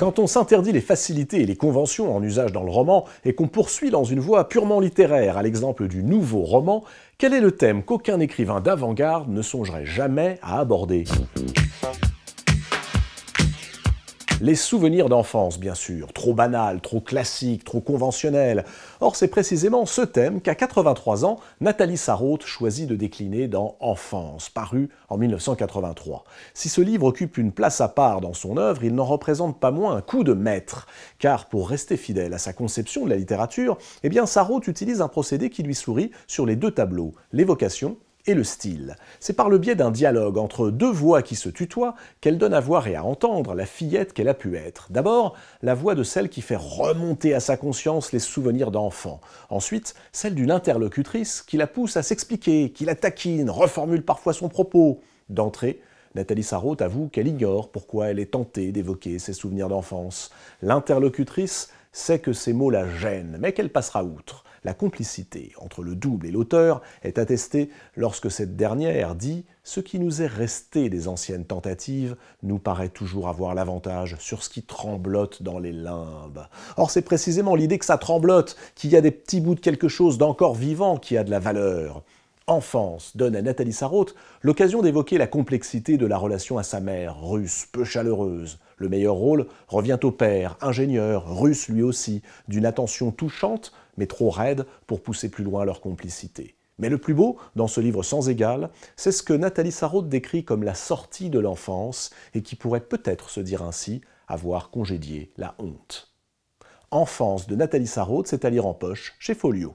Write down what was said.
Quand on s'interdit les facilités et les conventions en usage dans le roman et qu'on poursuit dans une voie purement littéraire, à l'exemple du nouveau roman, quel est le thème qu'aucun écrivain d'avant-garde ne songerait jamais à aborder les souvenirs d'enfance, bien sûr, trop banal, trop classique, trop conventionnel. Or, c'est précisément ce thème qu'à 83 ans, Nathalie Sarraute choisit de décliner dans Enfance, paru en 1983. Si ce livre occupe une place à part dans son œuvre, il n'en représente pas moins un coup de maître, car pour rester fidèle à sa conception de la littérature, eh bien Sarraute utilise un procédé qui lui sourit sur les deux tableaux, l'évocation et le style. C'est par le biais d'un dialogue entre deux voix qui se tutoient qu'elle donne à voir et à entendre la fillette qu'elle a pu être. D'abord, la voix de celle qui fait remonter à sa conscience les souvenirs d'enfant. Ensuite, celle d'une interlocutrice qui la pousse à s'expliquer, qui la taquine, reformule parfois son propos. D'entrée, Nathalie Sarraute avoue qu'elle ignore pourquoi elle est tentée d'évoquer ses souvenirs d'enfance. L'interlocutrice sait que ces mots la gênent, mais qu'elle passera outre. La complicité entre le double et l'auteur est attestée lorsque cette dernière dit Ce qui nous est resté des anciennes tentatives nous paraît toujours avoir l'avantage sur ce qui tremblote dans les limbes. Or, c'est précisément l'idée que ça tremblote, qu'il y a des petits bouts de quelque chose d'encore vivant qui a de la valeur enfance donne à Nathalie Sarraute l'occasion d'évoquer la complexité de la relation à sa mère, russe, peu chaleureuse. Le meilleur rôle revient au père, ingénieur, russe lui aussi, d'une attention touchante mais trop raide pour pousser plus loin leur complicité. Mais le plus beau, dans ce livre sans égal, c'est ce que Nathalie Sarraute décrit comme la sortie de l'enfance et qui pourrait peut-être se dire ainsi avoir congédié la honte. Enfance de Nathalie Sarraute, c'est à lire en poche chez Folio.